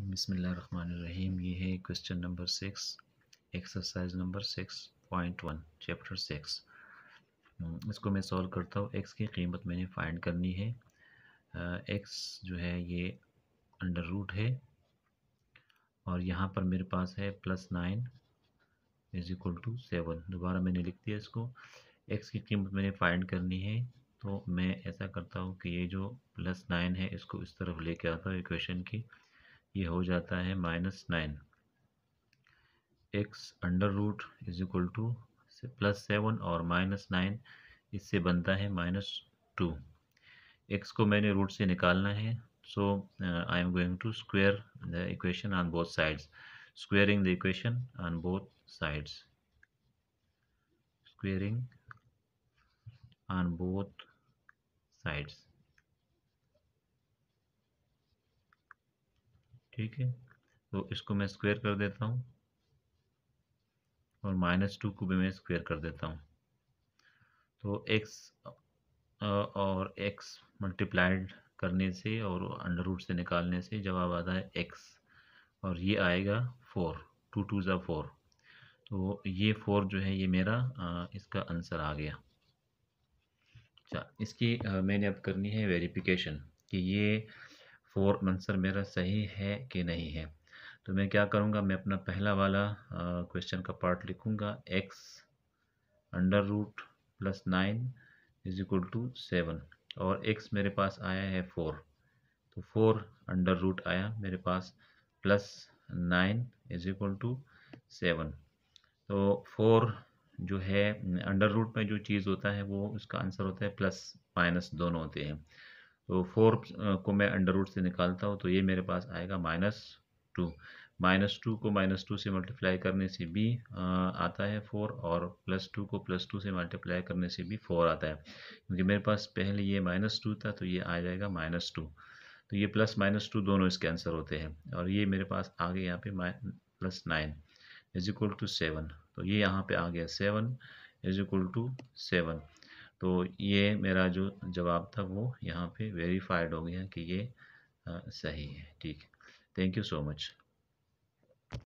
बसमीम ये है question number six exercise number six point one chapter six इसको मैं सॉल्व करता हूँ एक्स की कीमत मैंने फाइंड करनी है एक्स जो है ये अंडर रूट है और यहाँ पर मेरे पास है plus nine is equal to seven दोबारा मैंने लिख दिया इसको एक्स की कीमत मैंने फाइंड करनी है तो मैं ऐसा करता हूँ कि ये जो प्लस नाइन है इसको इस तरफ लेके आता हूँ इक्वेशन की ये हो जाता है minus nine X under root is equal to plus seven और माइनस नाइन इससे बनता है माइनस टू एक्स को मैंने रूट से निकालना है so I am going to square the equation on both sides squaring the equation on both sides squaring on both sides ठीक है तो इसको मैं स्क्वायर कर देता हूँ और माइनस टू को भी मैं स्क्वायर कर देता हूँ तो एक्स और एक्स मल्टीप्लाइड करने से और अंडर रूट से निकालने से जवाब आता है एक्स और ये आएगा फोर टू टू ज़ा फोर तो ये फोर जो है ये मेरा इसका आंसर आ गया अच्छा इसकी मैंने अब करनी है वेरिफिकेशन कि ये फोर आंसर मेरा सही है कि नहीं है तो मैं क्या करूँगा मैं अपना पहला वाला क्वेश्चन का पार्ट लिखूँगा X under root plus nine is equal to seven और एक्स मेरे पास आया है फोर तो फोर अंडर रूट आया मेरे पास plus nine is equal to seven तो फोर जो है अंडर रूट में जो चीज़ होता है वो उसका आंसर होता है प्लस माइनस दोनों होते हैं तो फोर को मैं अंडर रूट से निकालता हूँ तो ये मेरे पास आएगा माइनस टू माइनस टू को माइनस टू से मल्टीप्लाई करने से भी आता है फोर और प्लस टू को प्लस टू से मल्टीप्लाई करने से भी फोर आता है क्योंकि मेरे पास पहले ये माइनस टू था तो ये आ जाएगा माइनस टू तो ये प्लस माइनस टू दोनों इसके आंसर होते हैं और ये मेरे पास आगे यहाँ पे plus nine is equal to seven तो ये यहाँ पे आ गया seven is equal to seven तो ये मेरा जो जवाब था वो यहाँ पे वेरीफाइड हो गया कि ये सही है ठीक है थैंक यू सो मच